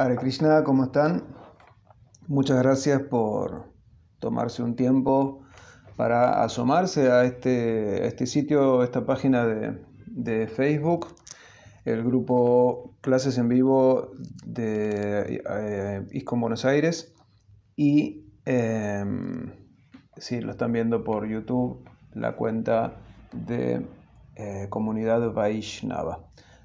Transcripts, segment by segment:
Hare Krishna, ¿cómo están? Muchas gracias por tomarse un tiempo para asomarse a este, este sitio, a esta página de, Facebook, el grupo Clases en Vivo de eh, Buenos Aires. Y em, si lo están viendo por YouTube, la cuenta de eh, Comunidad Vaishnava.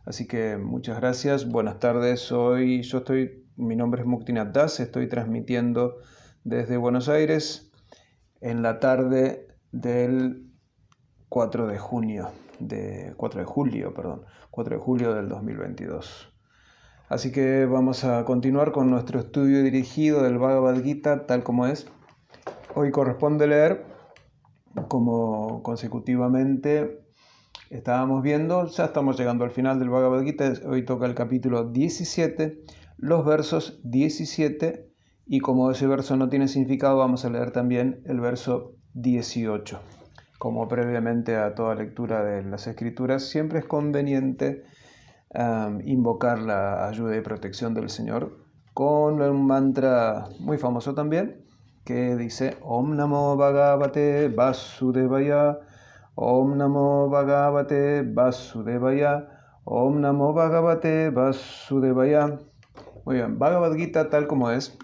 Así que muchas gracias, buenas tardes. Hoy yo estoy, mi nombre es Muktinath Das, estoy transmitiendo desde Buenos Aires en la tarde del 4 de junio, de 4 de julio, perdón, 4 de julio del 2022. Así que vamos a continuar con nuestro estudio dirigido del Bhagavad Gita tal como es. Hoy corresponde leer como consecutivamente Estábamos viendo, ya estamos llegando al final del Bhagavad Gita, hoy toca el capítulo 17, los versos 17 y como ese verso no tiene significado vamos a leer también el verso 18. Como previamente a toda lectura de las escrituras, siempre es conveniente um, invocar la ayuda y protección del Señor con un mantra muy famoso también que dice Om Namo Bhagavate Vasudevaya Omnamo NAMO भगवते VASUDEVAYA OM NAMO VASUDEVAYA Muy bien, Bhagavad Gita tal como es,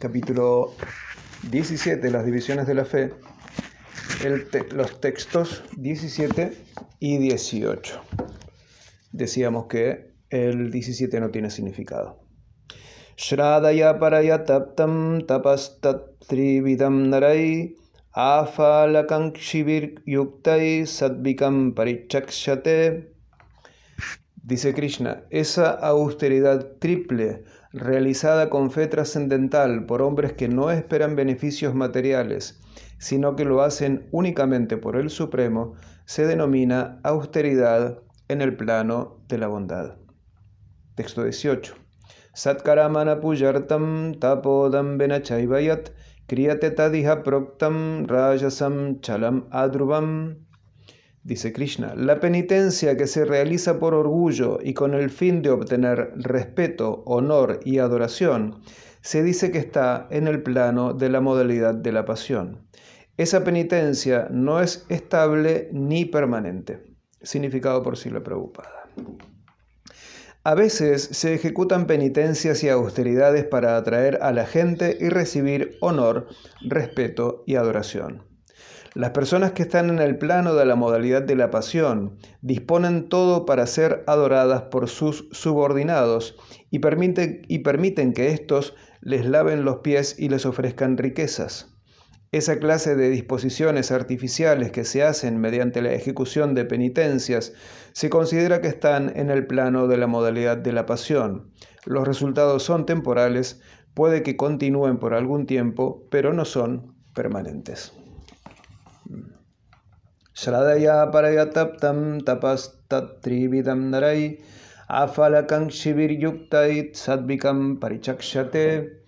capítulo 17, las divisiones de la fe, los textos 17 y 18. Decíamos que el 17 no tiene significado. Shradaya paraya taptam narai Dice Krishna, esa austeridad triple realizada con fe trascendental por hombres que no esperan beneficios materiales, sino que lo hacen únicamente por el Supremo, se denomina austeridad en el plano de la bondad. Texto 18. Satkaramana puyartam tapodam chalam Dice Krishna, la penitencia que se realiza por orgullo y con el fin de obtener respeto, honor y adoración, se dice que está en el plano de la modalidad de la pasión. Esa penitencia no es estable ni permanente. Significado por sí la preocupada. A veces se ejecutan penitencias y austeridades para atraer a la gente y recibir honor, respeto y adoración. Las personas que están en el plano de la modalidad de la pasión disponen todo para ser adoradas por sus subordinados y permiten, y permiten que éstos les laven los pies y les ofrezcan riquezas. Esa clase de disposiciones artificiales que se hacen mediante la ejecución de penitencias se considera que están en el plano de la modalidad de la pasión. Los resultados son temporales, puede que continúen por algún tiempo, pero no son permanentes. Shradaya parayataptam tapastat trividam afalakang yuktait sadvikam parichakshate.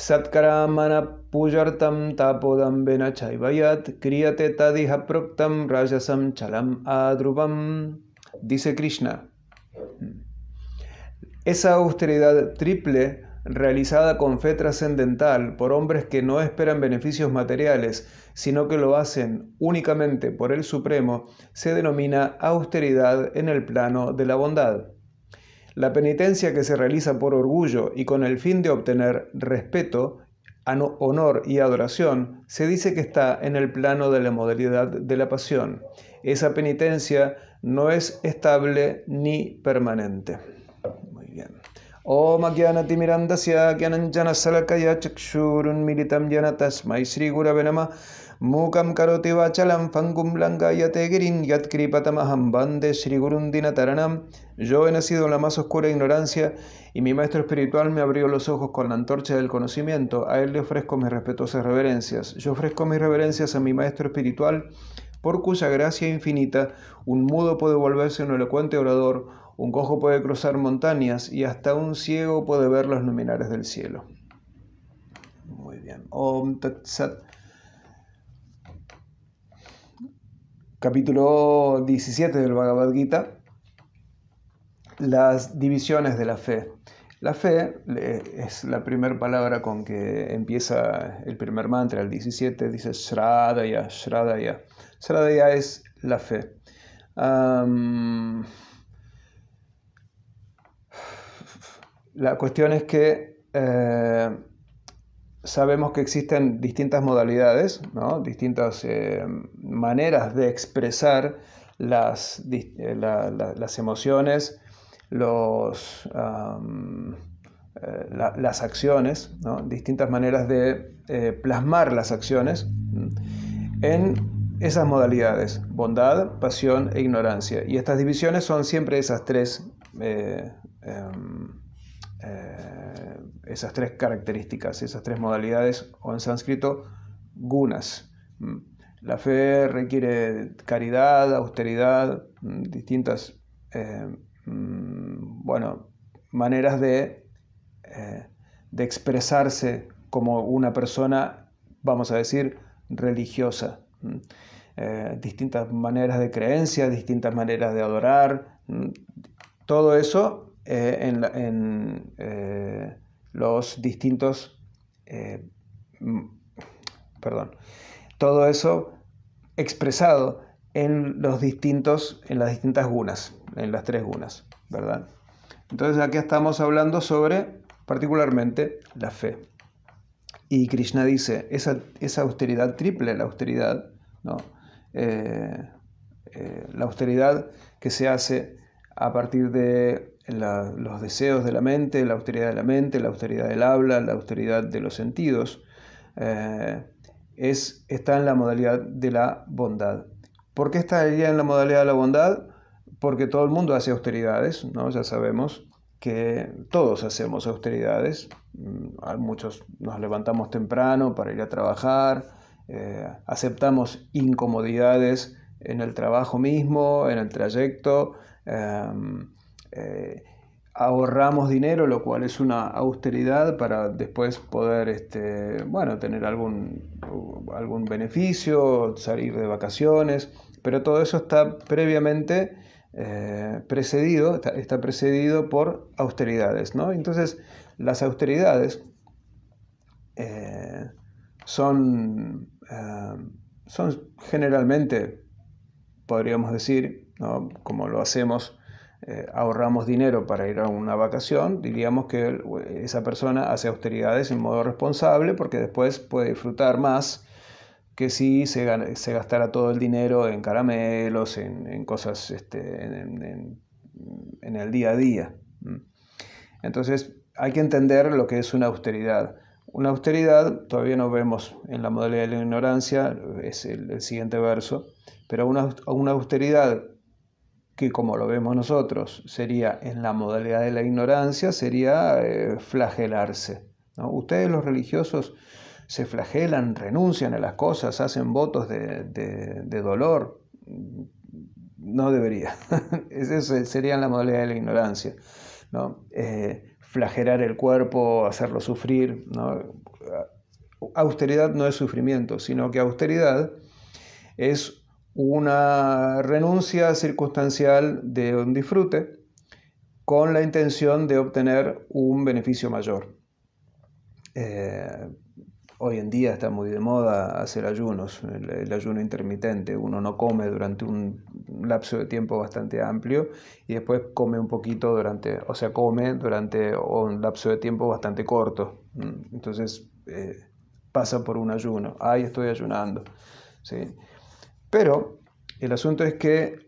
Satkaramana puyartam tapodam यत् Kriyate tadi chalam adruvam", dice Krishna. Esa austeridad triple realizada con fe trascendental por hombres que no esperan beneficios materiales, sino que lo hacen únicamente por el Supremo, se denomina austeridad en el plano de la bondad. La penitencia que se realiza por orgullo y con el fin de obtener respeto, honor y adoración se dice que está en el plano de la modalidad de la pasión. Esa penitencia no es estable ni permanente. Muy bien. Mukam chalan vachalam Fangum Blanga bande Yo he nacido en la más oscura ignorancia y mi maestro espiritual me abrió los ojos con la antorcha del conocimiento. A él le ofrezco mis respetuosas reverencias. Yo ofrezco mis reverencias a mi maestro espiritual, por cuya gracia infinita un mudo puede volverse un elocuente orador, un cojo puede cruzar montañas y hasta un ciego puede ver los luminares del cielo. Muy bien. Om Tat capítulo 17 del Bhagavad Gita, las divisiones de la fe. La fe es la primera palabra con que empieza el primer mantra, el 17, dice Shradaya, Shradaya. ya es la fe. la cuestión es que eh, sabemos que existen distintas modalidades, distintas eh, maneras de expresar las, eh, las emociones, los, eh, las acciones, distintas maneras de plasmar las acciones en esas modalidades, bondad, pasión e ignorancia. Y estas divisiones son siempre esas tres em, esas tres características, esas tres modalidades, o en sánscrito, gunas. Mm. La fe requiere caridad, austeridad, mm, distintas eh, mm, bueno, maneras de, eh, de expresarse como una persona, vamos a decir, religiosa. Eh, distintas maneras de creencia, distintas maneras de adorar, todo eso en, en los distintos... Eh, perdón. Todo eso expresado en los distintos, en las distintas gunas, en las tres gunas, ¿verdad? Entonces aquí estamos hablando sobre particularmente la fe. Y Krishna dice, esa, esa austeridad triple, la austeridad, ¿no? Eh, eh, la austeridad que se hace a partir de los deseos de la mente, la austeridad de la mente, la austeridad del habla, la austeridad de los sentidos, eh, es, está en la modalidad de la bondad. ¿Por qué estaría en la modalidad de la bondad? Porque todo el mundo hace austeridades, ¿no? ya sabemos que todos hacemos austeridades, mm, muchos nos levantamos temprano para ir a trabajar, eh, aceptamos incomodidades en el trabajo mismo, en el trayecto, eh, eh, ahorramos dinero, lo cual es una austeridad para después poder, este, bueno, tener algún, algún beneficio, salir de vacaciones, pero todo eso está previamente eh, precedido, está, precedido por austeridades, ¿no? Entonces, las austeridades eh, son, son generalmente, podríamos decir, ¿no? como lo hacemos eh, ahorramos dinero para ir a una vacación, diríamos que esa persona hace austeridades en modo responsable porque después puede disfrutar más que si se, gastara todo el dinero en caramelos, en, cosas este, en, el día a día. Entonces hay que entender lo que es una austeridad. Una austeridad, todavía no vemos en la modalidad de la ignorancia, es el, siguiente verso, pero una, una, austeridad que como lo vemos nosotros sería en la modalidad de la ignorancia, sería eh, flagelarse. Ustedes los religiosos se flagelan, renuncian a las cosas, hacen votos de, dolor. No debería. Esa sería la modalidad de la ignorancia. ¿no? Eh, flagelar el cuerpo, hacerlo sufrir. Austeridad no es sufrimiento, sino que austeridad es una renuncia circunstancial de un disfrute con la intención de obtener un beneficio mayor. Eh, hoy en día está muy de moda hacer ayunos, el, ayuno intermitente. Uno no come durante un lapso de tiempo bastante amplio y después come un poquito durante, o sea, come durante un lapso de tiempo bastante corto. Mm, entonces eh, pasa por un ayuno. ahí estoy ayunando. ¿sí? Pero el asunto es que,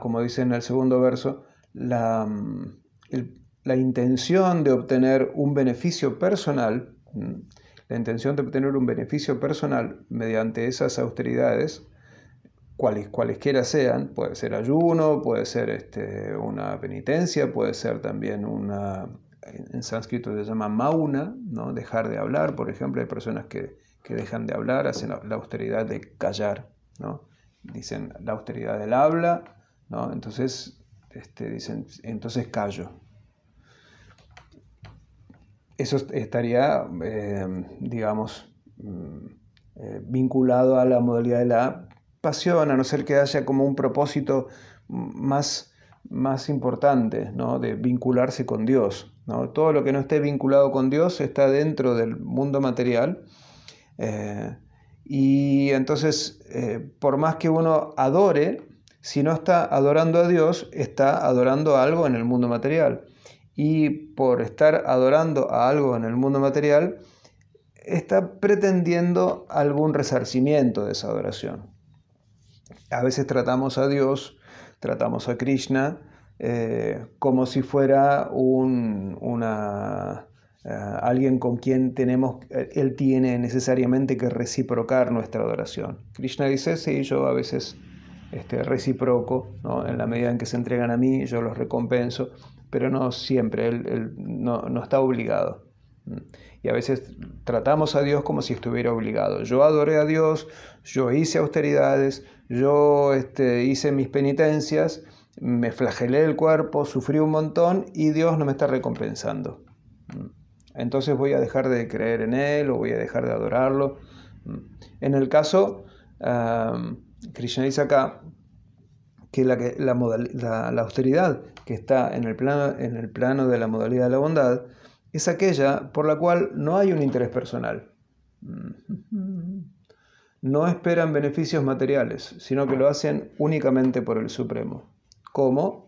como dice en el segundo verso, la, mm, intención de obtener un beneficio personal, mm, la intención de obtener un beneficio personal mediante esas austeridades, cualesquiera sean, puede ser ayuno, puede ser este, una penitencia, puede ser también una, en sánscrito se llama mauna, ¿no? dejar de hablar, por ejemplo, hay personas que, que dejan de hablar, hacen la austeridad de callar. Dicen la austeridad del habla, Entonces, este, dicen, entonces callo. Eso estaría, em, digamos, mm, eh, vinculado a la modalidad de la pasión, a no ser que haya como un propósito más, más importante, De vincularse con Dios, Todo lo que no esté vinculado con Dios está dentro del mundo material. Eh, y entonces, eh, por más que uno adore, si no está adorando a Dios, está adorando algo en el mundo material. Y por estar adorando a algo en el mundo material, está pretendiendo algún resarcimiento de esa adoración. A veces tratamos a Dios, tratamos a Krishna, eh, como si fuera un, una, eh, alguien con quien tenemos, eh, él tiene necesariamente que reciprocar nuestra adoración. Krishna dice, sí, yo a veces este, reciproco, en la medida en que se entregan a mí, yo los recompenso, pero no siempre, él, no, está obligado. Y a veces tratamos a Dios como si estuviera obligado. Yo adoré a Dios, yo hice austeridades, yo este, hice mis penitencias, me flagelé el cuerpo, sufrí un montón y Dios no me está recompensando entonces voy a dejar de creer en Él o voy a dejar de adorarlo. Mm. En el caso, Krishna dice acá que, la, la, austeridad que está en el, plano, en el plano de la modalidad de la bondad es aquella por la cual no hay un interés personal. Mm. No esperan beneficios materiales, sino que lo hacen únicamente por el Supremo. ¿Cómo?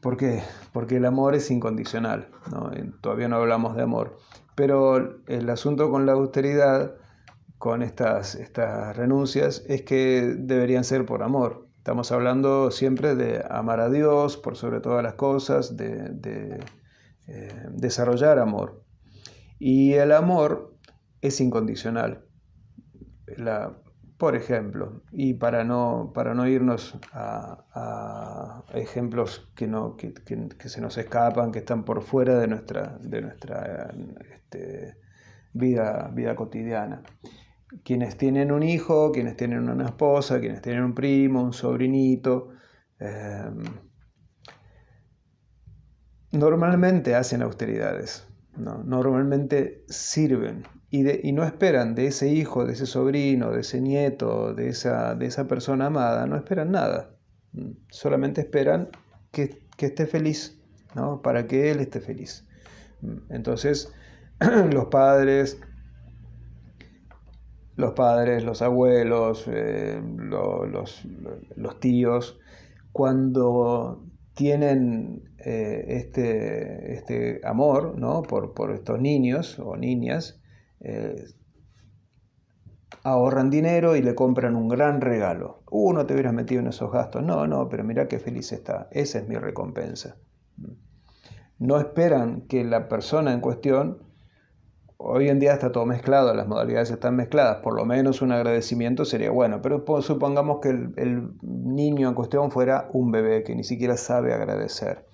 ¿Por qué? Porque el amor es incondicional, eh, todavía no hablamos de amor. Pero el asunto con la austeridad, con estas, estas renuncias, es que deberían ser por amor. Estamos hablando siempre de amar a Dios por sobre todas las cosas, de, eh, desarrollar amor. Y el amor es incondicional. La, por ejemplo, y para no, para no irnos a, ejemplos que, no, se nos escapan, que están por fuera de nuestra, de nuestra este, vida, vida cotidiana. Quienes tienen un hijo, quienes tienen una esposa, quienes tienen un primo, un sobrinito, em, normalmente hacen austeridades, normalmente sirven y, no esperan de ese hijo, de ese sobrino, de ese nieto, de esa, persona amada, no esperan nada. Mm, solamente esperan que, esté feliz, ¿no? para que él esté feliz. Mm, entonces, los padres, los padres, los abuelos, eh, los, tíos, cuando tienen eh, este, este, amor ¿no? por, estos niños o niñas, eh, ahorran dinero y le compran un gran regalo. Uh, no te hubieras metido en esos gastos. No, no, pero mira qué feliz está. Esa es mi recompensa. No esperan que la persona en cuestión, hoy en día está todo mezclado, las modalidades están mezcladas, por lo menos un agradecimiento sería bueno, pero supongamos que el, niño en cuestión fuera un bebé que ni siquiera sabe agradecer.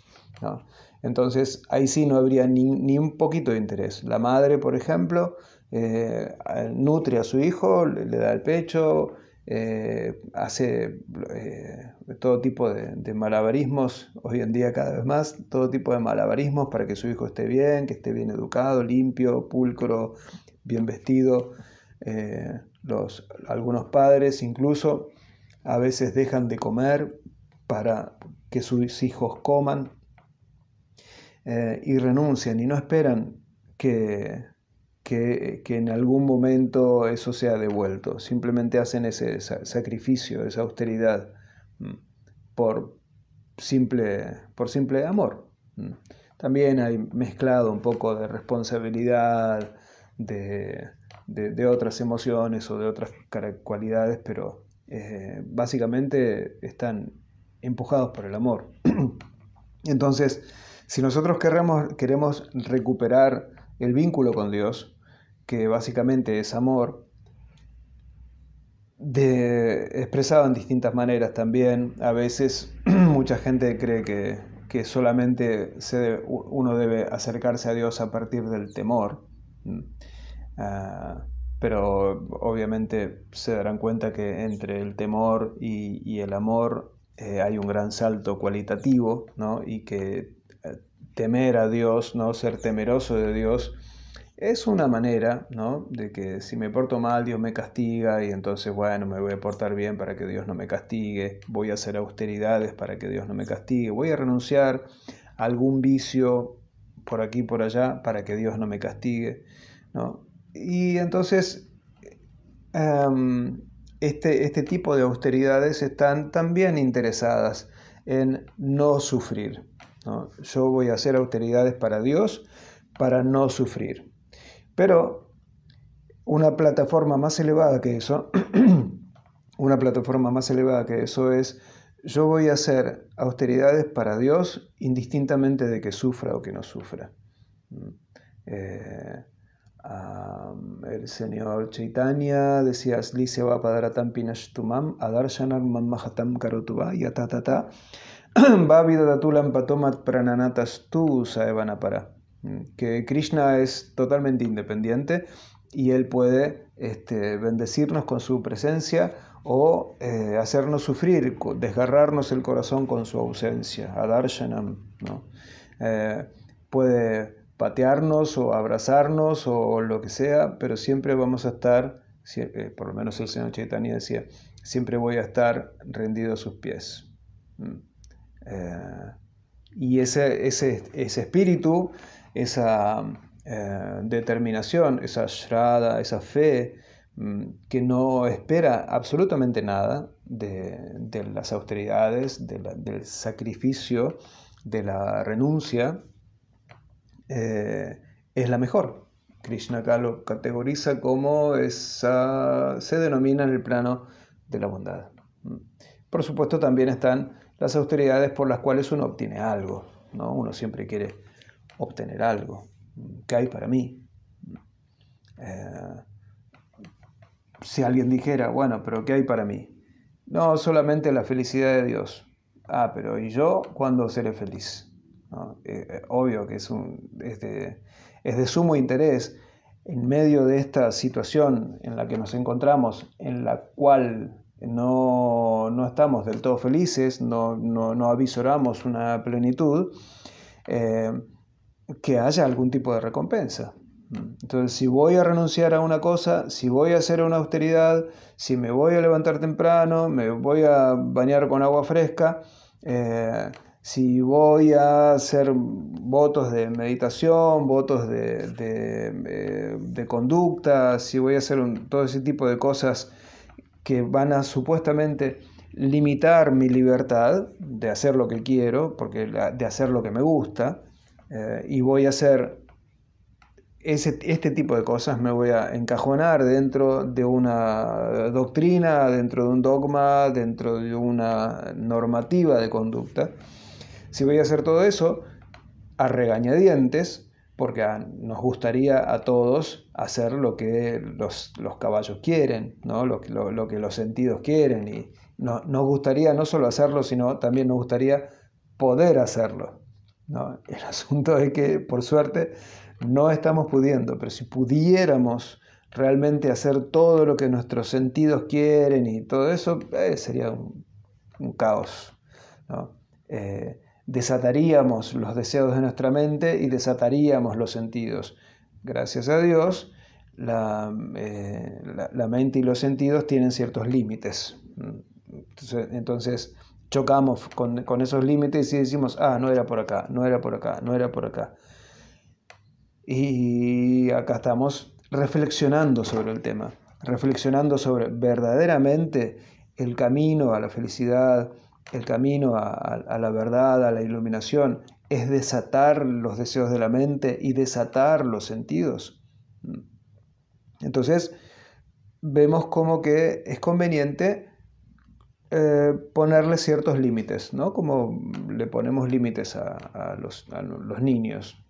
Entonces ahí sí no habría ni un poquito de interés. La madre, por ejemplo, eh, nutre a su hijo, le, da el pecho, eh, hace eh, todo tipo de, malabarismos, hoy en día cada vez más, todo tipo de malabarismos para que su hijo esté bien, que esté bien educado, limpio, pulcro, bien vestido. los, algunos padres incluso a veces dejan de comer para que sus hijos coman y renuncian y no esperan que que, en algún momento eso sea devuelto. Simplemente hacen ese sacrificio, esa austeridad, mm, por simple, por simple amor. Mm. También hay mezclado un poco de responsabilidad, de, otras emociones o de otras cualidades, pero eh, básicamente están empujados por el amor. Entonces, si nosotros queremos recuperar el vínculo con Dios, que básicamente es amor, expresado en distintas maneras también. A veces mucha gente cree que, solamente se uno debe acercarse a Dios a partir del temor. Ah, pero obviamente se darán cuenta que entre el temor y, el amor eh, hay un gran salto cualitativo, ¿no? Y que temer a Dios, ¿no? Ser temeroso de Dios es una manera, ¿no? De que si me porto mal, Dios me castiga y entonces, bueno, me voy a portar bien para que Dios no me castigue, voy a hacer austeridades para que Dios no me castigue, voy a renunciar a algún vicio por aquí y por allá para que Dios no me castigue, ¿no? Y entonces, em, este, este tipo de austeridades están también interesadas en no sufrir, yo voy a hacer austeridades para Dios para no sufrir. Pero una plataforma más elevada que eso, una plataforma más elevada que eso es, yo voy a hacer austeridades para Dios indistintamente de que sufra o que no sufra. Mm. Eh, el señor Chaitanya decía, Lisa se va a tam pinash ta Ta, tú Patomat Prananatas Tu para mm, Que Krishna es totalmente independiente y él puede este, bendecirnos con su presencia o eh, hacernos sufrir, desgarrarnos el corazón con su ausencia, adarshanam. ¿no? Eh, puede patearnos o abrazarnos o lo que sea, pero siempre vamos a estar, eh, por lo menos el señor Chaitanya decía, siempre voy a estar rendido a sus pies. Mm. Eh, y ese, ese, ese, espíritu, esa eh, determinación, esa shrada, esa fe mm, que no espera absolutamente nada de, las austeridades, del sacrificio, de la renuncia, eh, es la mejor. Krishna acá lo categoriza como esa, se denomina en el plano de la bondad. Mm. Por supuesto también están las austeridades por las cuales uno obtiene algo. ¿no? Uno siempre quiere obtener algo. ¿Qué hay para mí? Eh, si alguien dijera, bueno, pero ¿qué hay para mí? No, solamente la felicidad de Dios. Ah, pero ¿y yo cuándo seré feliz? Eh, eh, obvio que es, un, es de sumo interés en medio de esta situación en la que nos encontramos, en la cual no, estamos del todo felices, no, no, avisoramos una plenitud, eh, que haya algún tipo de recompensa. Entonces, si voy a renunciar a una cosa, si voy a hacer una austeridad, si me voy a levantar temprano, me voy a bañar con agua fresca, eh, si voy a hacer votos de meditación, votos de, eh, conducta, si voy a hacer todo ese tipo de cosas que van a supuestamente limitar mi libertad de hacer lo que quiero, porque de hacer lo que me gusta, eh, y voy a hacer este tipo de cosas, me voy a encajonar dentro de una doctrina, dentro de un dogma, dentro de una normativa de conducta. Si voy a hacer todo eso, a regañadientes, porque nos gustaría a todos hacer lo que los, caballos quieren, ¿no? lo, que los sentidos quieren, y nos gustaría no solo hacerlo, sino también nos gustaría poder hacerlo. El asunto es que, por suerte, no estamos pudiendo, pero si pudiéramos realmente hacer todo lo que nuestros sentidos quieren y todo eso, eh, sería un, caos. ¿no? Eh, desataríamos los deseos de nuestra mente y desataríamos los sentidos. Gracias a Dios, la, eh, mente y los sentidos tienen ciertos límites. Entonces, chocamos con, con, esos límites y decimos, ah, no era por acá, no era por acá, no era por acá. Y acá estamos reflexionando sobre el tema, reflexionando sobre verdaderamente el camino a la felicidad, el camino a, la verdad, a la iluminación, es desatar los deseos de la mente y desatar los sentidos. Entonces, vemos como que es conveniente eh, ponerle ciertos límites, ¿no? Como le ponemos límites a, los, niños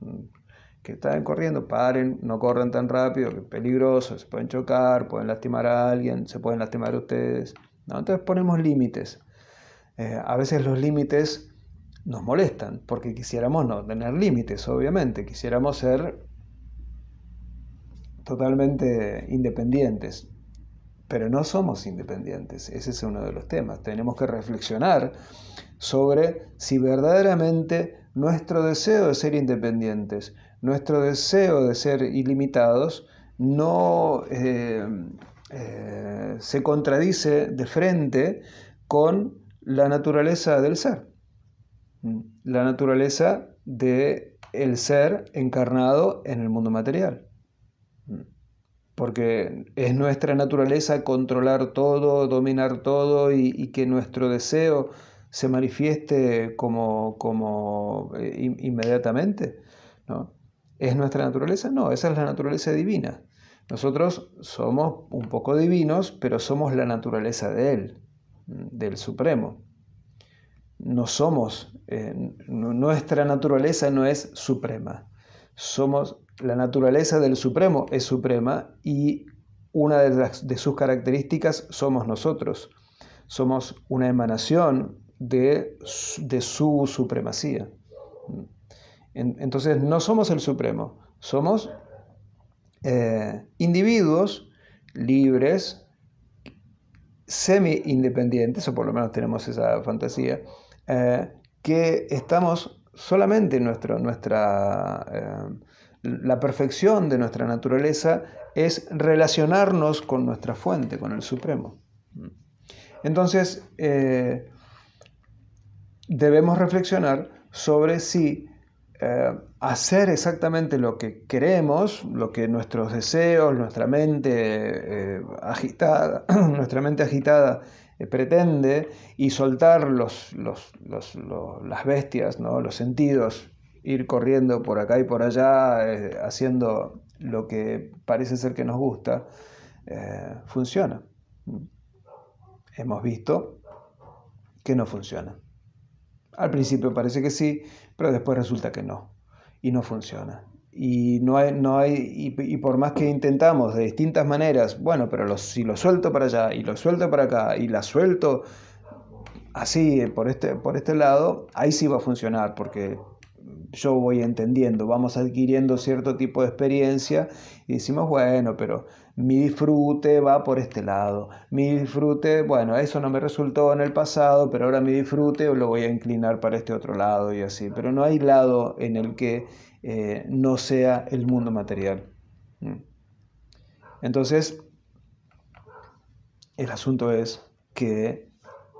que están corriendo, paren, no corran tan rápido, que es peligroso, se pueden chocar, pueden lastimar a alguien, se pueden lastimar a ustedes. Entonces ponemos límites. Eh, a veces los límites nos molestan, porque quisiéramos no tener límites, obviamente, quisiéramos ser totalmente independientes, pero no somos independientes, ese es uno de los temas. Tenemos que reflexionar sobre si verdaderamente nuestro deseo de ser independientes, nuestro deseo de ser ilimitados, no eh, eh, se contradice de frente con la naturaleza del ser, mm. la naturaleza de el ser encarnado en el mundo material. Mm. Porque es nuestra naturaleza controlar todo, dominar todo y, que nuestro deseo se manifieste como, eh, inmediatamente. ¿no? ¿Es nuestra naturaleza? No, esa es la naturaleza divina. Nosotros somos un poco divinos, pero somos la naturaleza de Él del Supremo. No somos, eh, nuestra naturaleza no es suprema. Somos, la naturaleza del Supremo es suprema y una de, sus características somos nosotros. Somos una emanación de, su supremacía. Entonces no somos el Supremo, somos eh, individuos libres semi-independientes, o por lo menos tenemos esa fantasía, eh, que estamos solamente en nuestra... Eh, la perfección de nuestra naturaleza es relacionarnos con nuestra fuente, con el Supremo. Entonces, eh, debemos reflexionar sobre si eh, hacer exactamente lo que queremos, lo que nuestros deseos, nuestra mente eh, agitada, nuestra mente agitada eh, pretende, y soltar los, las bestias, ¿no? los sentidos, ir corriendo por acá y por allá, haciendo lo que parece ser que nos gusta, funciona. Hemos visto que no funciona. Al principio parece que sí, pero después resulta que no, y no funciona. Y, no hay, no hay, y, por más que intentamos de distintas maneras, bueno, pero si lo suelto para allá y lo suelto para acá y la suelto así eh, por este, por este lado, ahí sí va a funcionar porque yo voy entendiendo, vamos adquiriendo cierto tipo de experiencia y decimos, bueno, pero mi disfrute va por este lado, mi disfrute, bueno, eso no me resultó en el pasado, pero ahora mi disfrute lo voy a inclinar para este otro lado y así, pero no hay lado en el que eh, no sea el mundo material. Mm. Entonces, el asunto es que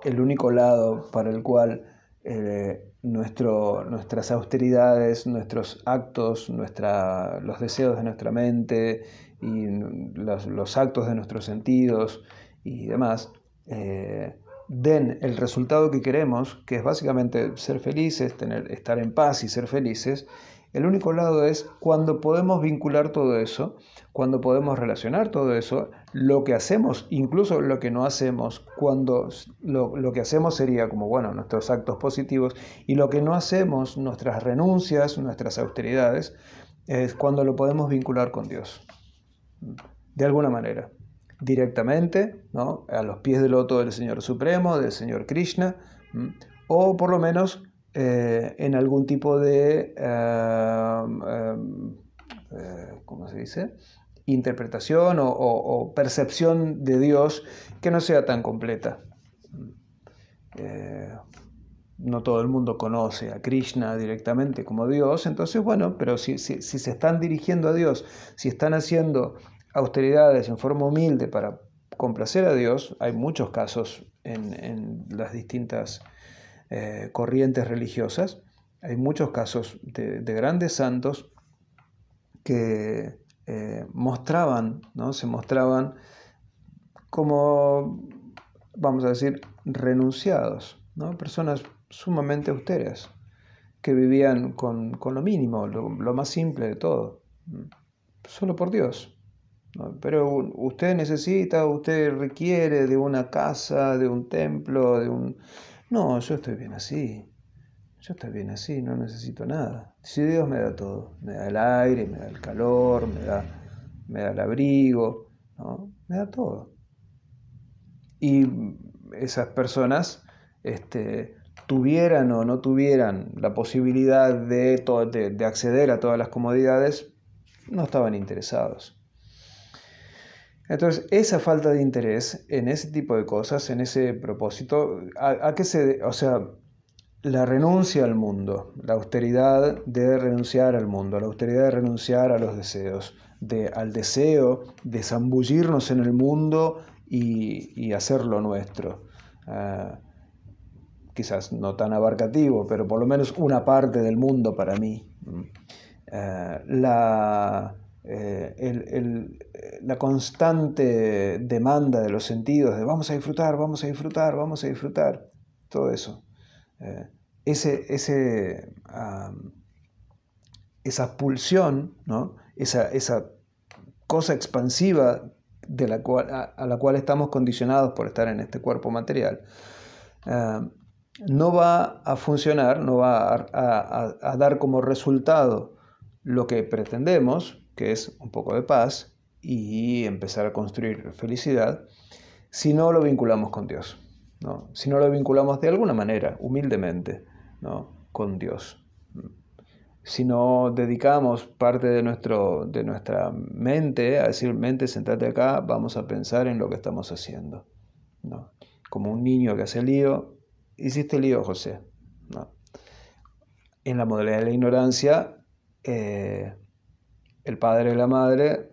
el único lado para el cual eh, nuestro, nuestras austeridades, nuestros actos, nuestra, los deseos de nuestra mente, y los, actos de nuestros sentidos y demás, eh, den el resultado que queremos, que es básicamente ser felices, tener, estar en paz y ser felices, el único lado es cuando podemos vincular todo eso, cuando podemos relacionar todo eso, lo que hacemos, incluso lo que no hacemos, cuando lo, lo, que hacemos sería como, bueno, nuestros actos positivos y lo que no hacemos, nuestras renuncias, nuestras austeridades, es cuando lo podemos vincular con Dios de alguna manera, directamente, ¿no? a los pies del loto del Señor Supremo, del Señor Krishna, o por lo menos eh, en algún tipo de, eh, eh, se dice? interpretación o, percepción de Dios que no sea tan completa. no todo el mundo conoce a Krishna directamente como Dios, entonces bueno, pero si, si se están dirigiendo a Dios, si están haciendo austeridades en forma humilde para complacer a Dios, hay muchos casos en, las distintas eh, corrientes religiosas, hay muchos casos de, grandes santos que eh, mostraban, ¿no? se mostraban como, vamos a decir, renunciados, personas sumamente austeras, que vivían con, lo mínimo, lo, lo, más simple de todo, solo por Dios. Pero usted necesita, usted requiere de una casa, de un templo, de un... No, yo estoy bien así. Yo estoy bien así, no necesito nada. Si Dios me da todo, me da el aire, me da el calor, me da, me da el abrigo, ¿no? me da todo. Y esas personas este, tuvieran o no tuvieran la posibilidad de acceder a todas las comodidades, no estaban interesados. Entonces, esa falta de interés en ese tipo de cosas, en ese propósito, ¿a, qué se.? O sea, la renuncia al mundo, la austeridad de renunciar al mundo, la austeridad de renunciar a los deseos, de, al deseo de zambullirnos en el mundo y, hacerlo nuestro. Ah, quizás no tan abarcativo, pero por lo menos una parte del mundo para mí. Mm. Ah, la eh, eh, la constante demanda de los sentidos, de vamos a disfrutar, vamos a disfrutar, vamos a disfrutar, todo eso. Eh, esa pulsión, ¿no? esa, cosa expansiva de la a, la cual estamos condicionados por estar en este cuerpo material, no va a funcionar, no va a dar como resultado lo que pretendemos, que es un poco de paz y empezar a construir felicidad, si no lo vinculamos con Dios, ¿no? si no lo vinculamos de alguna manera, humildemente, ¿no? con Dios. Si no dedicamos parte de, nuestro, de nuestra mente a decir, mente, sentate acá, vamos a pensar en lo que estamos haciendo. Como un niño que hace lío, hiciste lío, José. En la modalidad de la ignorancia, eh, el padre y la madre,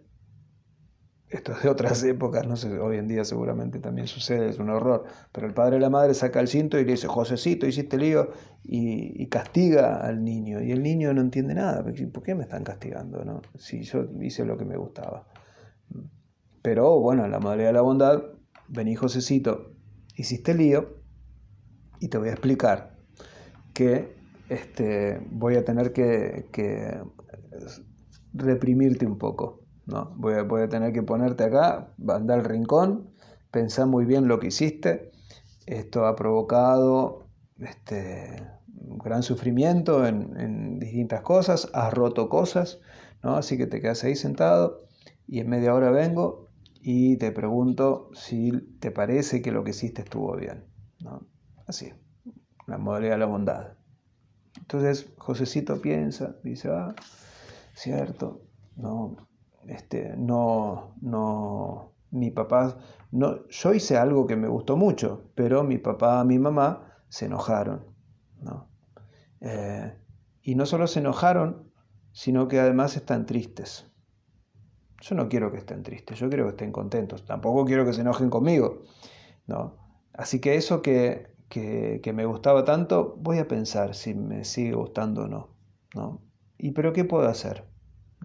esto es de otras épocas, no sé, hoy en día seguramente también sucede, es un horror, pero el padre y la madre saca el cinto y le dice, Josecito, hiciste lío, y, castiga al niño, y el niño no entiende nada, ¿por qué me están castigando? No? Si yo hice lo que me gustaba. Pero bueno, la madre de la bondad, vení Josecito, hiciste lío, y te voy a explicar que este, voy a tener que reprimirte un poco. No, voy a, tener que ponerte acá, andar al rincón, pensar muy bien lo que hiciste. Esto ha provocado este, gran sufrimiento en, distintas cosas, has roto cosas, ¿no? así que te quedas ahí sentado y en media hora vengo y te pregunto si te parece que lo que hiciste estuvo bien. ¿no? Así, la modalidad de la bondad. Entonces, Josecito piensa, dice, ah, ¿cierto? No, este, no, no, mi papá, no, yo hice algo que me gustó mucho, pero mi papá, mi mamá se enojaron, ¿no? Eh, y no solo se enojaron, sino que además están tristes. Yo no quiero que estén tristes, yo quiero que estén contentos, tampoco quiero que se enojen conmigo, ¿no? Así que eso que, que, que me gustaba tanto, voy a pensar si me sigue gustando o no, ¿no? ¿Y pero qué puedo hacer?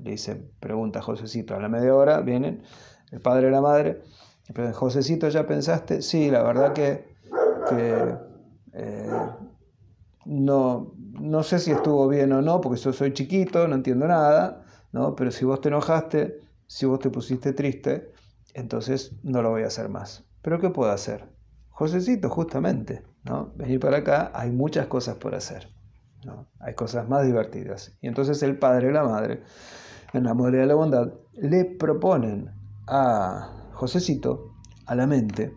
Le dice, pregunta Josecito. A la media hora vienen el padre y la madre. Pero Josecito, ¿ya pensaste? Sí, la verdad que, eh, no, no sé si estuvo bien o no, porque yo soy chiquito, no entiendo nada, ¿no? pero si vos te enojaste, si vos te pusiste triste, entonces no lo voy a hacer más. ¿Pero qué puedo hacer? Josecito, justamente, ¿no? venir para acá, hay muchas cosas por hacer hay cosas más divertidas. Y entonces el padre y la madre, en la modalidad de la bondad, le proponen a Josecito, a la mente,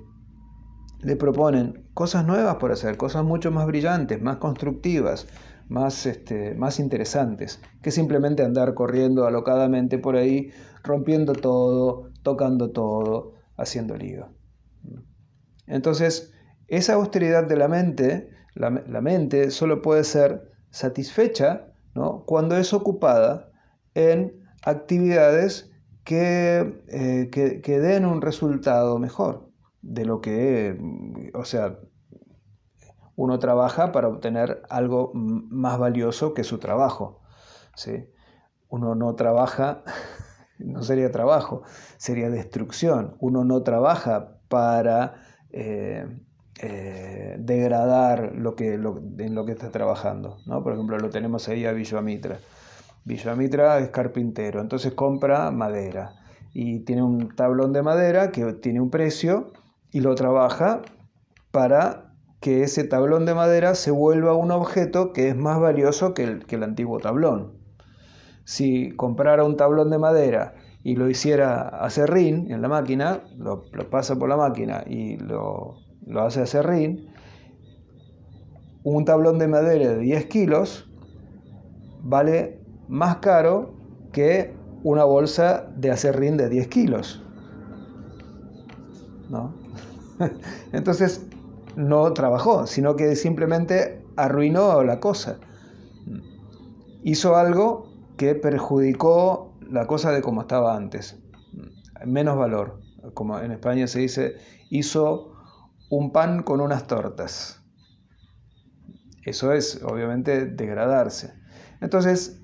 le proponen cosas nuevas por hacer, cosas mucho más brillantes, más constructivas, más, este, más interesantes, que simplemente andar corriendo alocadamente por ahí, rompiendo todo, tocando todo, haciendo lío. Entonces, esa austeridad de la mente, la, la mente solo puede ser satisfecha ¿no? cuando es ocupada en actividades eh, que, que, den un resultado mejor de lo que, o sea, uno trabaja para obtener algo más valioso que su trabajo. ¿sí? Uno no trabaja, no sería trabajo, sería destrucción. Uno no trabaja para... Eh, eh, degradar lo que, en lo que está trabajando. ¿no? Por ejemplo, lo tenemos ahí a Villamitra. Villamitra es carpintero, entonces compra madera y tiene un tablón de madera que tiene un precio y lo trabaja para que ese tablón de madera se vuelva un objeto que es más valioso que el, que el antiguo tablón. Si comprara un tablón de madera y lo hiciera a serrín en la máquina, lo pasa por la máquina y lo lo hace hacer rin un tablón de madera de 10 kilos vale más caro que una bolsa de acerrín de 10 kilos. ¿No? Entonces no trabajó, sino que simplemente arruinó la cosa. Hizo algo que perjudicó la cosa de como estaba antes. Menos valor. Como en España se dice, hizo un pan con unas tortas. Eso es, obviamente, degradarse. Entonces,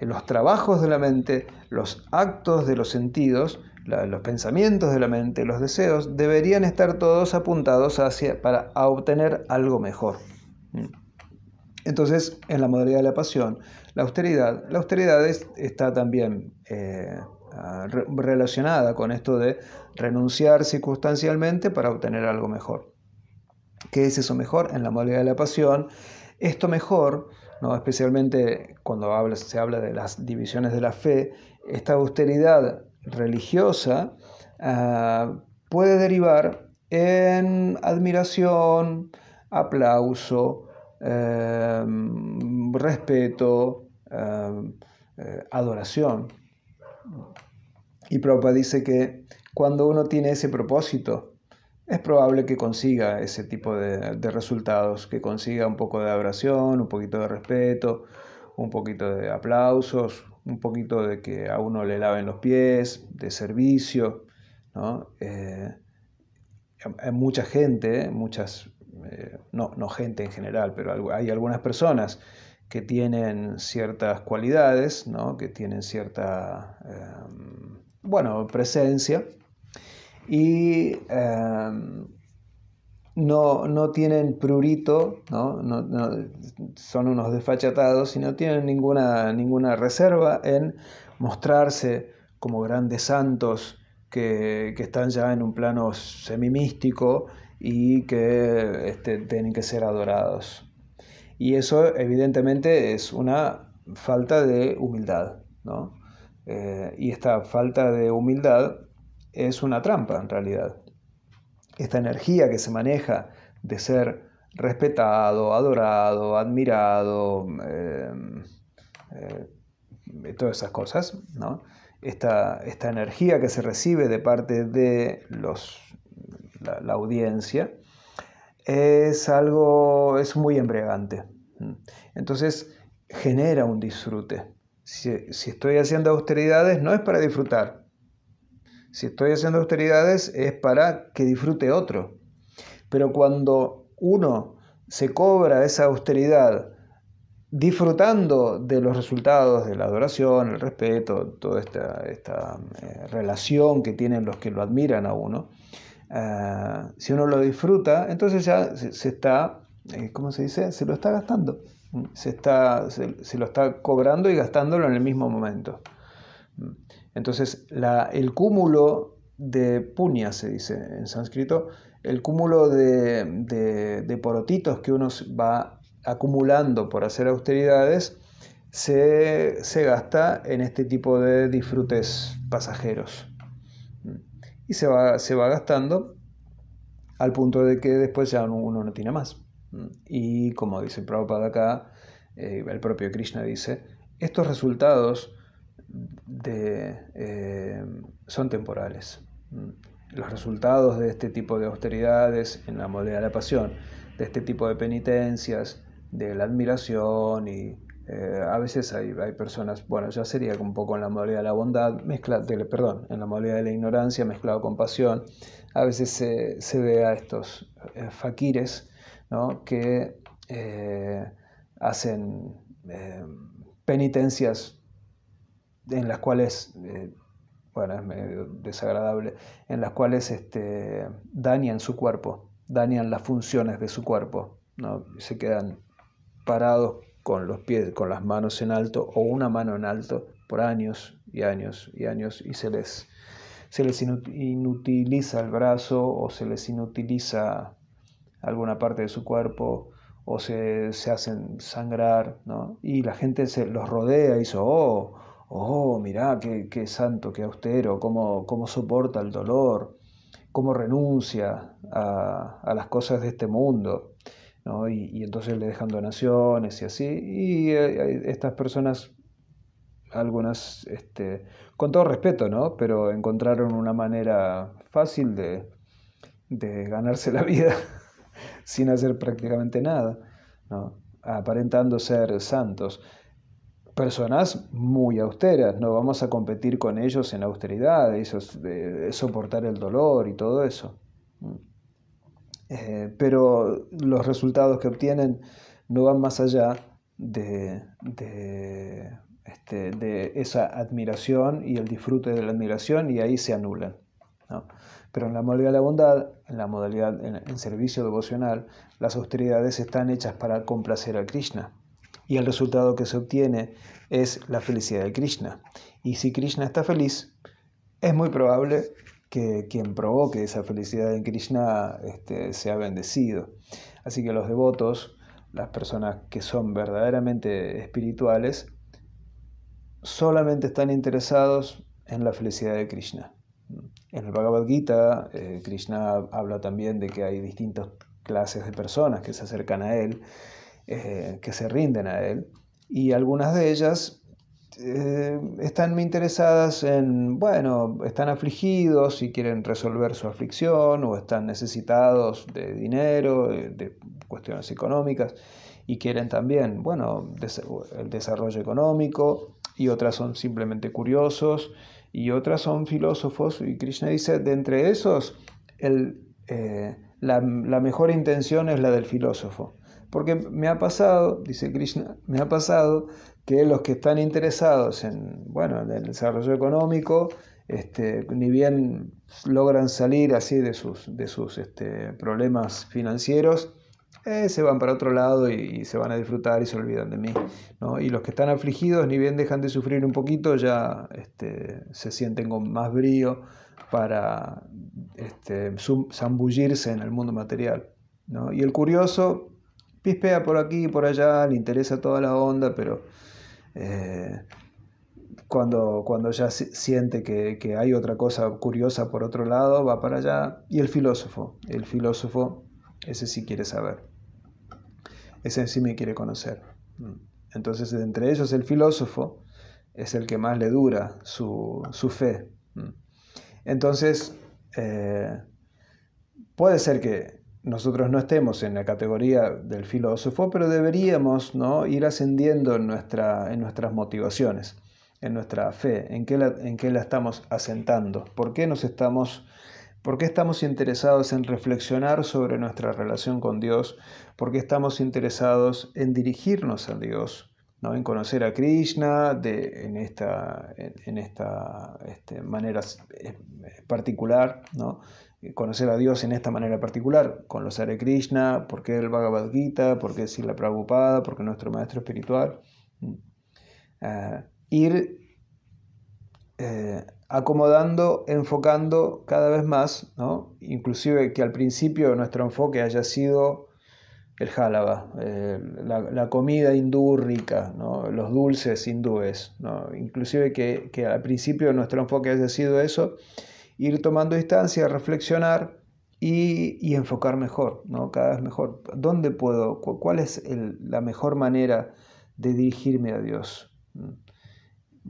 los trabajos de la mente, los actos de los sentidos, los pensamientos de la mente, los deseos, deberían estar todos apuntados hacia, para obtener algo mejor. Entonces, en la modalidad de la pasión, la austeridad, la austeridad está también eh, Ah, relacionada con esto de renunciar circunstancialmente para obtener algo mejor. ¿Qué es eso mejor? En la modalidad de la pasión, esto mejor, ¿no? especialmente cuando se habla de las divisiones de la fe, esta austeridad religiosa ah, puede derivar en admiración, aplauso, eh, respeto, eh, eh, adoración y Prabhupada dice que cuando uno tiene ese propósito, es probable que consiga ese tipo de, resultados, que consiga un poco de adoración, un poquito de respeto, un poquito de aplausos, un poquito de que a uno le laven los pies, de servicio, eh, hay mucha gente, muchas, eh, no, no gente en general, pero hay algunas personas que tienen ciertas cualidades, ¿no? que tienen cierta em, bueno, presencia y em, no, tienen prurito, ¿no? son unos desfachatados y no tienen ninguna, ninguna reserva en mostrarse como grandes santos que, están ya en un plano semimístico y que este, tienen que ser adorados. Y eso evidentemente es una falta de humildad, eh, y esta falta de humildad es una trampa en realidad. Esta energía que se maneja de ser respetado, adorado, admirado, em, eh, todas esas cosas, Esta, energía que se recibe de parte de los, la audiencia, es algo, es muy embriagante. Mm. Entonces, genera un disfrute. Si, estoy haciendo austeridades, no es para disfrutar. Si estoy haciendo austeridades, es para que disfrute otro. Pero cuando uno se cobra esa austeridad disfrutando de los resultados de la adoración, el respeto, toda esta, eh, relación que tienen los que lo admiran a uno, Ah, si uno lo disfruta, entonces ya se, está, eh, ¿cómo se dice? Se lo está gastando. Mm, se, lo está cobrando y gastándolo en el mismo momento. Mm, entonces, el cúmulo de puñas, se dice en sánscrito, el cúmulo de, porotitos que uno va acumulando por hacer austeridades, se gasta en este tipo de disfrutes pasajeros y se va, gastando al punto de que después ya uno no tiene más. Y como dice Prabhupada acá, eh, el propio Krishna dice, estos resultados eh, son temporales. Los resultados de este tipo de austeridades en la modalidad de la pasión, de este tipo de penitencias, de la admiración y eh, a veces hay, hay, personas, bueno, ya sería un poco en la modalidad de la bondad, mezcla, de, perdón, en la modalidad de la ignorancia mezclado con pasión. A veces se, ve a estos eh, faquires que eh, hacen penitencias en las cuales, bueno, es medio desagradable, en las cuales este, dañan su cuerpo, dañan las funciones de su cuerpo, ¿no? se quedan parados con los pies, con las manos en alto o una mano en alto por años y años y años y se les, se inutiliza el brazo o se les inutiliza alguna parte de su cuerpo o se, hacen sangrar, ¿no? Y la gente se los rodea y dice, oh, oh, mirá, qué, santo, qué austero, cómo, soporta el dolor, cómo renuncia a, a las cosas de este mundo. Y, entonces le dejan donaciones y así. Y eh, estas personas, algunas, este, con todo respeto, ¿no? Pero encontraron una manera fácil de, ganarse la vida sin hacer prácticamente nada, aparentando ser santos. Personas muy austeras, no vamos a competir con ellos en austeridad, soportar el dolor y todo eso. Mm. Eh, pero los resultados que obtienen no van más allá de, de, este, de, esa admiración y el disfrute de la admiración y ahí se anulan. ¿no? Pero en la modalidad de la bondad, en la modalidad en, servicio devocional, las austeridades están hechas para complacer a Krishna y el resultado que se obtiene es la felicidad de Krishna. Y si Krishna está feliz, es muy probable que quien provoque esa felicidad en Krishna se este, sea bendecido. Así que los devotos, las personas que son verdaderamente espirituales, solamente están interesados en la felicidad de Krishna. En el Bhagavad Gita, eh, Krishna habla también de que hay distintas clases de personas que se acercan a él, eh, que se rinden a él, y algunas de ellas eh, están interesadas en, bueno, están afligidos y quieren resolver su aflicción o están necesitados de dinero, de, cuestiones económicas y quieren también, bueno, el desarrollo económico y otras son simplemente curiosos y otras son filósofos y Krishna dice, de entre esos, eh, la mejor intención es la del filósofo. Porque me ha pasado, dice Krishna, me ha pasado que los que están interesados en, bueno, en el desarrollo económico, este, ni bien logran salir así de sus, de sus este, problemas financieros, eh, se van para otro lado y, se van a disfrutar y se olvidan de mí. Y los que están afligidos, ni bien dejan de sufrir un poquito, ya este, se sienten con más brío para zambullirse en el mundo material. Y el curioso pispea por aquí y por allá, le interesa toda la onda, pero eh, cuando, cuando ya siente que, hay otra cosa curiosa por otro lado, va para allá. Y el filósofo, el filósofo, ese sí quiere saber, ese sí me quiere conocer. Mm. Entonces, entre ellos el filósofo es el que más le dura su, fe. Mm. Entonces, eh, puede ser que, nosotros no estemos en la categoría del filósofo, pero deberíamos ¿no? ir ascendiendo en, nuestra, en nuestras motivaciones, en nuestra fe, en qué, la, en qué la estamos asentando, por qué nos estamos... ¿Por qué estamos interesados en reflexionar sobre nuestra relación con Dios? ¿Por qué estamos interesados en dirigirnos a Dios? ¿no? En conocer a Krishna de, en esta, en esta este, manera eh, particular, ¿no? Eh, conocer a Dios en esta manera particular, con los Hare Krishna, porque el Bhagavad Gita, porque es la Prabhupada, porque nuestro maestro espiritual. Ah, ir eh, acomodando, enfocando cada vez más, inclusive que al principio nuestro enfoque haya sido el Jalaba, la, comida hindú rica, los dulces hindúes, inclusive que, que al principio nuestro enfoque haya sido eso ir tomando distancia, reflexionar y, enfocar mejor, ¿no? cada vez mejor. ¿Dónde puedo? ¿Cuál es la mejor manera de dirigirme a Dios? Mm.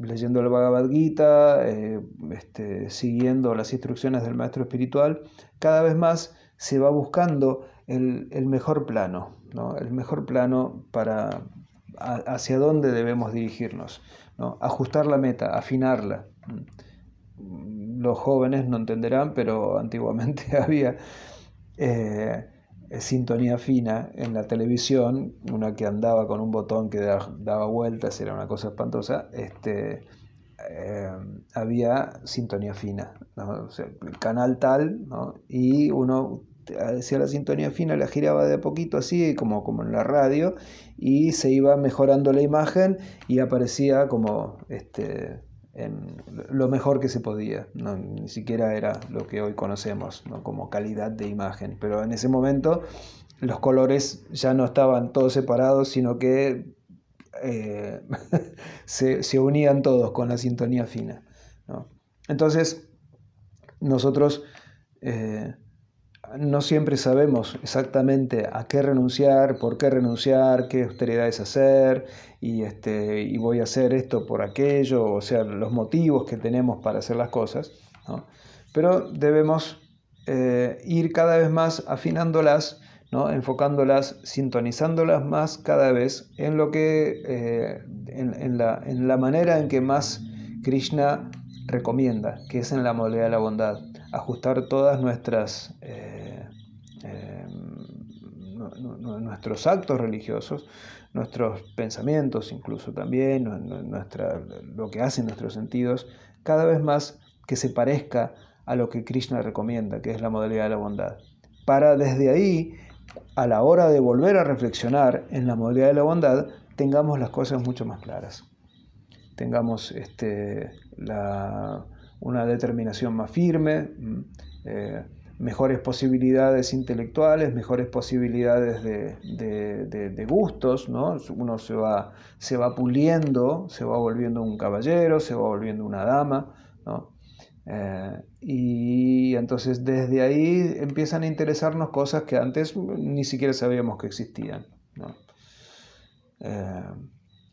Leyendo la Bhagavad Gita, eh, este, siguiendo las instrucciones del maestro espiritual, cada vez más se va buscando el, mejor plano, el mejor plano para hacia dónde debemos dirigirnos, ¿no? ajustar la meta, afinarla mm los jóvenes no entenderán, pero antiguamente había eh, sintonía fina en la televisión, una que andaba con un botón que daba vueltas, era una cosa espantosa, este, eh, había sintonía fina, el canal tal, ¿no? y uno decía la sintonía fina, la giraba de a poquito así, como, como en la radio, y se iba mejorando la imagen y aparecía como este, lo mejor que se podía. ni siquiera era lo que hoy conocemos como calidad de imagen. Pero en ese momento los colores ya no estaban todos separados, sino que eh, se, unían todos con la sintonía fina. Entonces, nosotros eh, no siempre sabemos exactamente a qué renunciar, por qué renunciar, qué es hacer y, este, voy a hacer esto por aquello, o sea, los motivos que tenemos para hacer las cosas, pero debemos eh, ir cada vez más afinándolas, ¿no? enfocándolas, sintonizándolas más cada vez en lo que, eh, en, la, manera en que más Krishna recomienda, que es en la modalidad de la bondad ajustar todas nuestras eh, nuestros actos religiosos, nuestros pensamientos incluso también, nuestra, lo que hacen nuestros sentidos, cada vez más que se parezca a lo que Krishna recomienda, que es la modalidad de la bondad. Para desde ahí, a la hora de volver a reflexionar en la modalidad de la bondad, tengamos las cosas mucho más claras, tengamos este, una determinación más firme. Mm, eh, mejores posibilidades intelectuales, mejores posibilidades de, gustos, Uno se va, se va, puliendo, se va volviendo un caballero, se va volviendo una dama, eh, y entonces desde ahí empiezan a interesarnos cosas que antes ni siquiera sabíamos que existían, eh,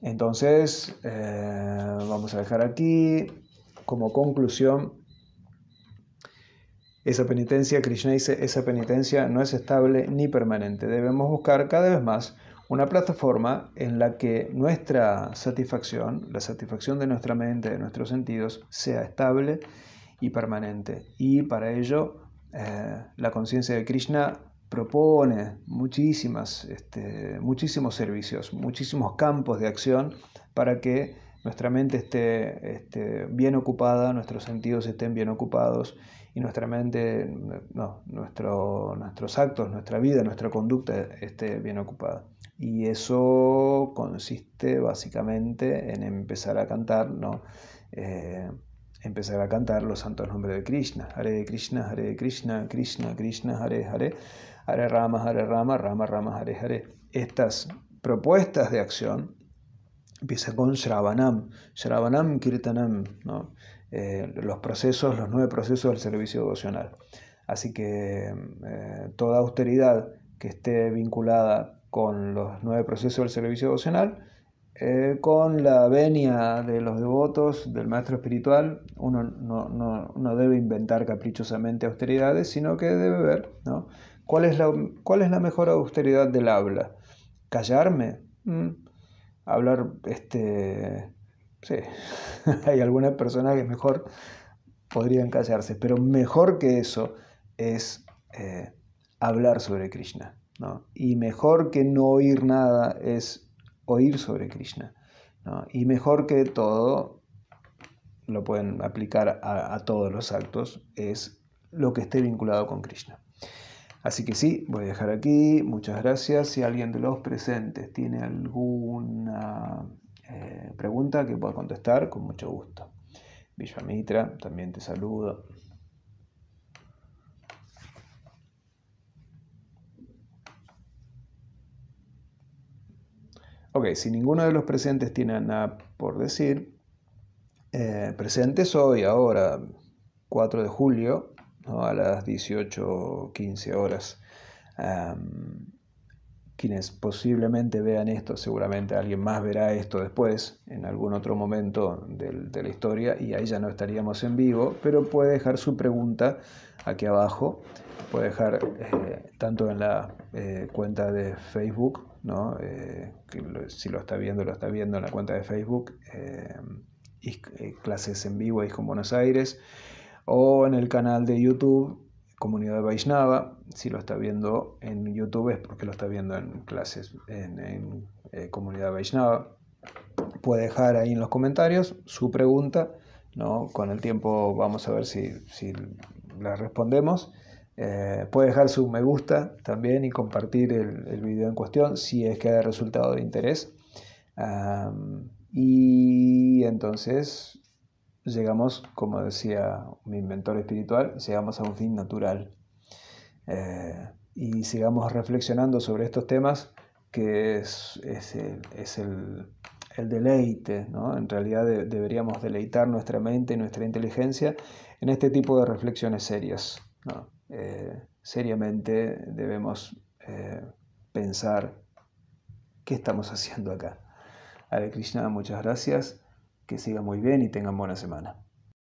entonces, eh, vamos a dejar aquí como conclusión esa penitencia, Krishna dice, esa penitencia no es estable ni permanente. Debemos buscar cada vez más una plataforma en la que nuestra satisfacción, la satisfacción de nuestra mente, de nuestros sentidos, sea estable y permanente. Y para ello, eh, la conciencia de Krishna propone muchísimas, este, muchísimos servicios, muchísimos campos de acción para que nuestra mente esté este, bien ocupada, nuestros sentidos estén bien ocupados y nuestra mente, no, nuestro, nuestros actos, nuestra vida, nuestra conducta esté bien ocupada. Y eso consiste básicamente en empezar a cantar, ¿no? Eh, empezar a cantar los santos nombres de Krishna. Hare Krishna, Hare Krishna, Krishna, Krishna, Hare Hare, Hare Rama, Hare Rama, Rama Rama, Hare Hare. Estas propuestas de acción Empieza con Shravanam, Shravanam Kirtanam, eh, los procesos, los nueve procesos del servicio devocional. Así que eh, toda austeridad que esté vinculada con los nueve procesos del servicio devocional, eh, con la venia de los devotos, del maestro espiritual, uno no, no, no debe inventar caprichosamente austeridades, sino que debe ver ¿no? ¿Cuál, es la, cuál es la mejor austeridad del habla. ¿Callarme? Mm hablar, este, sí, hay algunas personas que mejor podrían callarse, pero mejor que eso es eh, hablar sobre Krishna, ¿no? Y mejor que no oír nada es oír sobre Krishna, ¿no? Y mejor que todo, lo pueden aplicar a todos los actos, es lo que esté vinculado con Krishna. Así que sí, voy a dejar aquí. Muchas gracias. Si alguien de los presentes tiene alguna eh, pregunta que pueda contestar, con mucho gusto. Villa Mitra, también te saludo. Ok, si ninguno de los presentes tiene nada por decir, eh, presentes hoy, ahora, 4 de julio, a las 18-15 horas. quienes posiblemente vean esto, seguramente alguien más verá esto después, en algún otro momento del, de la historia, y ahí ya no estaríamos en vivo, pero puede dejar su pregunta aquí abajo, puede dejar eh, tanto en la eh, cuenta de Facebook, eh, si lo está viendo, lo está viendo en la cuenta de Facebook, clases en vivo, con Buenos Aires, o en el canal de YouTube Comunidad Vaishnava. Si lo está viendo en YouTube es porque lo está viendo en clases en, eh, Comunidad Vaishnava. Puede dejar ahí en los comentarios su pregunta. ¿no? Con el tiempo vamos a ver si, la respondemos. Eh, puede dejar su me gusta también y compartir el, video en cuestión si es que ha resultado de interés. y entonces llegamos, como decía mi inventor espiritual, llegamos a un fin natural. Eh, y sigamos reflexionando sobre estos temas, que es, el, deleite, ¿no? En realidad deberíamos deleitar nuestra mente y nuestra inteligencia en este tipo de reflexiones serias. Eh, seriamente debemos eh, pensar qué estamos haciendo acá. Hare Krishna, muchas gracias que siga muy bien y tengan buena semana.